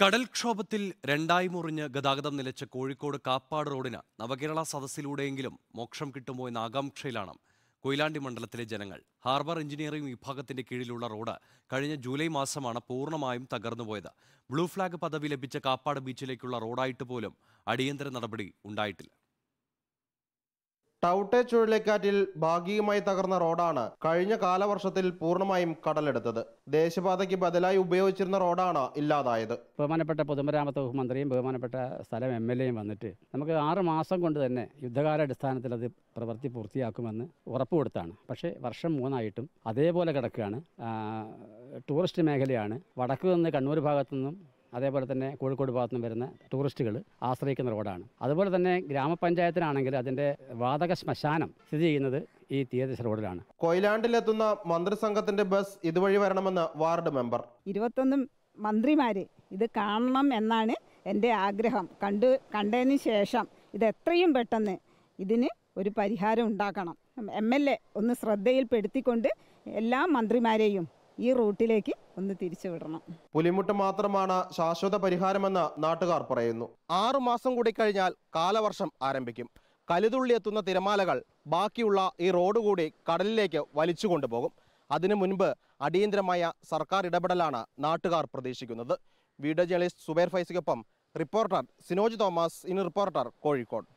കടൽക്ഷോഭത്തിൽ രണ്ടായി മുറിഞ്ഞ് ഗതാഗതം നിലച്ച കോഴിക്കോട് കാപ്പാട് റോഡിന് നവകേരള സദസ്സിലൂടെയെങ്കിലും മോക്ഷം കിട്ടുമോ എന്ന ആകാംക്ഷയിലാണ് കൊയിലാണ്ടി മണ്ഡലത്തിലെ ജനങ്ങൾ ഹാർബർ എഞ്ചിനീയറിംഗ് വിഭാഗത്തിന്റെ കീഴിലുള്ള റോഡ് കഴിഞ്ഞ ജൂലൈ മാസമാണ് പൂർണ്ണമായും തകർന്നുപോയത് ബ്ലൂ ഫ്ലാഗ് പദവി ലഭിച്ച കാപ്പാട് ബീച്ചിലേക്കുള്ള റോഡായിട്ട് പോലും അടിയന്തര നടപടി ഉണ്ടായിട്ടില്ല ടൌട്ടെ ചുഴലിക്കാറ്റിൽ ഭാഗികമായി തകർന്ന റോഡാണ് കഴിഞ്ഞ കാലവർഷത്തിൽ പൂർണ്ണമായും കടലെടുത്തത് ദേശപാതയ്ക്ക് ബദലായി ഉപയോഗിച്ചിരുന്ന റോഡാണ് ഇല്ലാതായത് ബഹുമാനപ്പെട്ട പൊതുമരാമത്ത് വകുപ്പ് മന്ത്രിയും ബഹുമാനപ്പെട്ട സ്ഥലം എം എൽ എയും വന്നിട്ട് നമുക്ക് ആറ് മാസം കൊണ്ട് തന്നെ യുദ്ധകാലാടിസ്ഥാനത്തിൽ അത് പ്രവൃത്തി പൂർത്തിയാക്കുമെന്ന് ഉറപ്പ് കൊടുത്താണ് പക്ഷേ വർഷം മൂന്നായിട്ടും അതേപോലെ കിടക്കുകയാണ് ടൂറിസ്റ്റ് മേഖലയാണ് വടക്ക് നിന്ന് കണ്ണൂർ ഭാഗത്തു നിന്നും അതേപോലെ തന്നെ കോഴിക്കോട് ഭാഗത്തു നിന്ന് വരുന്ന ടൂറിസ്റ്റുകൾ ആശ്രയിക്കുന്ന റോഡാണ് അതുപോലെ തന്നെ ഗ്രാമപഞ്ചായത്തിനാണെങ്കിൽ അതിൻ്റെ വാതക ശ്മശാനം സ്ഥിതി ചെയ്യുന്നത് ഈ തീയദേശ റോഡിലാണ് കൊയിലാണ്ടിലെത്തുന്ന മന്ത്രിസംഘത്തിന്റെ ബസ് ഇതുവഴി വരണമെന്ന് വാർഡ് മെമ്പർ ഇരുപത്തൊന്ന് മന്ത്രിമാര് ഇത് കാണണം എന്നാണ് എൻ്റെ ആഗ്രഹം കണ്ട് കണ്ടതിന് ശേഷം ഇത് എത്രയും പെട്ടെന്ന് ഇതിന് ഒരു പരിഹാരം ഉണ്ടാക്കണം എം എൽ എ ഒന്ന് ശ്രദ്ധയിൽപ്പെടുത്തിക്കൊണ്ട് എല്ലാ മന്ത്രിമാരെയും ഈ റൂട്ടിലേക്ക് ഒന്ന് തിരിച്ചു വിടണം പുലിമുട്ട് മാത്രമാണ് ശാശ്വത പരിഹാരമെന്ന് നാട്ടുകാർ പറയുന്നു ആറു മാസം കൂടി കഴിഞ്ഞാൽ കാലവർഷം ആരംഭിക്കും എത്തുന്ന തിരമാലകൾ ബാക്കിയുള്ള ഈ റോഡ് കൂടി കടലിലേക്ക് വലിച്ചു കൊണ്ടുപോകും അതിനു മുൻപ് അടിയന്തരമായ സർക്കാർ ഇടപെടലാണ് നാട്ടുകാർ പ്രതീക്ഷിക്കുന്നത് വീഡിയോ ജേർണലിസ്റ്റ് സുബൈർ ഫൈസിക്കൊപ്പം reporter Sinoj Thomas in reporter Kozhikode